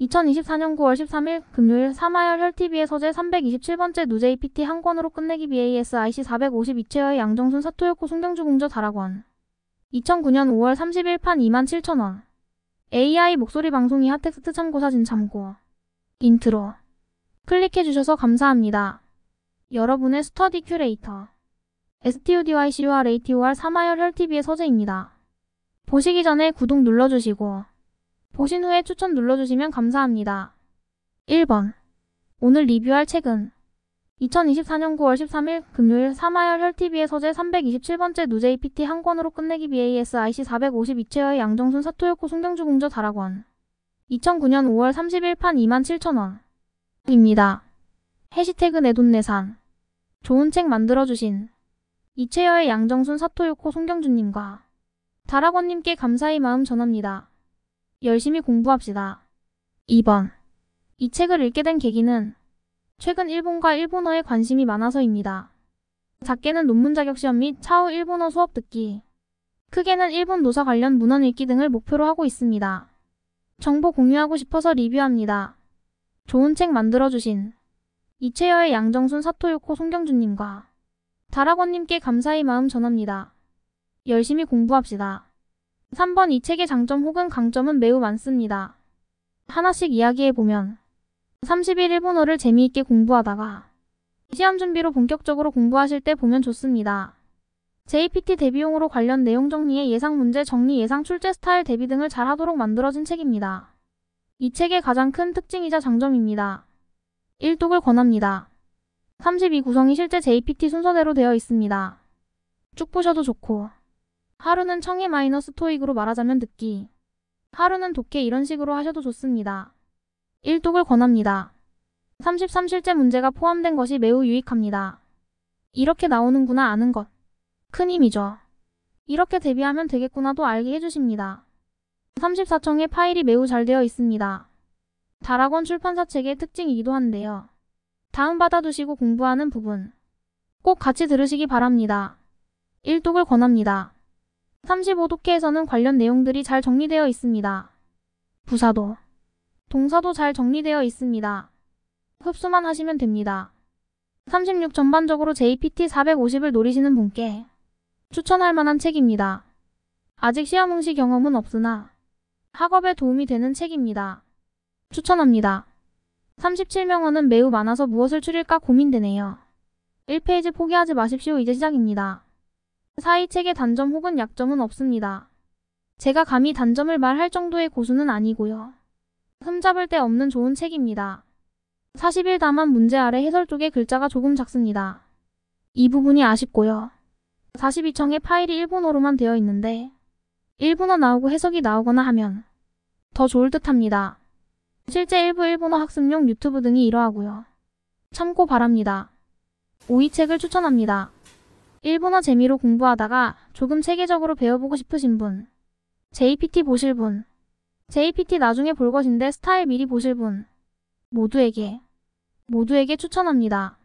2024년 9월 13일 금요일 3하열 혈TV의 서재 327번째 누제이 e PT 한 권으로 끝내기 BASIC 452채의 양정순 사토요코 송경주 공저 다락원 2009년 5월 30일 판 27,000원 AI 목소리 방송이 핫텍스트 참고사진 참고 인트로 클릭해주셔서 감사합니다. 여러분의 스터디 큐레이터 STUDYCUR ATOR 3하열 혈TV의 서재입니다. 보시기 전에 구독 눌러주시고 보신 후에 추천 눌러주시면 감사합니다. 1번 오늘 리뷰할 책은 2024년 9월 13일 금요일 사마열 혈TV의 서재 327번째 누제이 PT 한 권으로 끝내기 BASIC 452채의 양정순 사토요코 송경주 공저 다락원 2009년 5월 30일 판 27,000원 입니다. 해시태그 내 돈내산 좋은 책 만들어주신 이채여의 양정순 사토요코 송경주님과 다락원님께 감사의 마음 전합니다. 열심히 공부합시다. 2번. 이 책을 읽게 된 계기는 최근 일본과 일본어에 관심이 많아서입니다. 작게는 논문 자격 시험 및 차후 일본어 수업 듣기, 크게는 일본 노사 관련 문헌 읽기 등을 목표로 하고 있습니다. 정보 공유하고 싶어서 리뷰합니다. 좋은 책 만들어주신 이채여의 양정순 사토요코 송경준님과 다락원님께 감사의 마음 전합니다. 열심히 공부합시다. 3번 이 책의 장점 혹은 강점은 매우 많습니다. 하나씩 이야기해보면 3 1일 일본어를 재미있게 공부하다가 시험 준비로 본격적으로 공부하실 때 보면 좋습니다. JPT 대비용으로 관련 내용 정리에 예상 문제 정리 예상 출제 스타일 대비 등을 잘 하도록 만들어진 책입니다. 이 책의 가장 큰 특징이자 장점입니다. 1독을 권합니다. 32 구성이 실제 JPT 순서대로 되어 있습니다. 쭉 보셔도 좋고 하루는 청해 마이너스 토익으로 말하자면 듣기. 하루는 독해 이런 식으로 하셔도 좋습니다. 1독을 권합니다. 33실제 문제가 포함된 것이 매우 유익합니다. 이렇게 나오는구나 아는 것. 큰 힘이죠. 이렇게 대비하면 되겠구나도 알게 해주십니다. 34청의 파일이 매우 잘 되어 있습니다. 다락원 출판사 책의 특징이기도 한데요. 다음받아두시고 공부하는 부분. 꼭 같이 들으시기 바랍니다. 1독을 권합니다. 35독해에서는 관련 내용들이 잘 정리되어 있습니다. 부사도, 동사도 잘 정리되어 있습니다. 흡수만 하시면 됩니다. 36 전반적으로 JPT 450을 노리시는 분께 추천할 만한 책입니다. 아직 시험 응시 경험은 없으나 학업에 도움이 되는 책입니다. 추천합니다. 37명원은 매우 많아서 무엇을 추릴까 고민되네요. 1페이지 포기하지 마십시오. 이제 시작입니다. 사이책의 단점 혹은 약점은 없습니다. 제가 감히 단점을 말할 정도의 고수는 아니고요. 흠잡을 데 없는 좋은 책입니다. 40일 다만 문제 아래 해설 쪽에 글자가 조금 작습니다. 이 부분이 아쉽고요. 42청의 파일이 일본어로만 되어 있는데 일본어 나오고 해석이 나오거나 하면 더 좋을 듯합니다. 실제 일부 일본어 학습용 유튜브 등이 이러하고요. 참고 바랍니다. 오이 책을 추천합니다. 일본어 재미로 공부하다가 조금 체계적으로 배워보고 싶으신 분, JPT 보실 분, JPT 나중에 볼 것인데 스타일 미리 보실 분 모두에게 모두에게 추천합니다.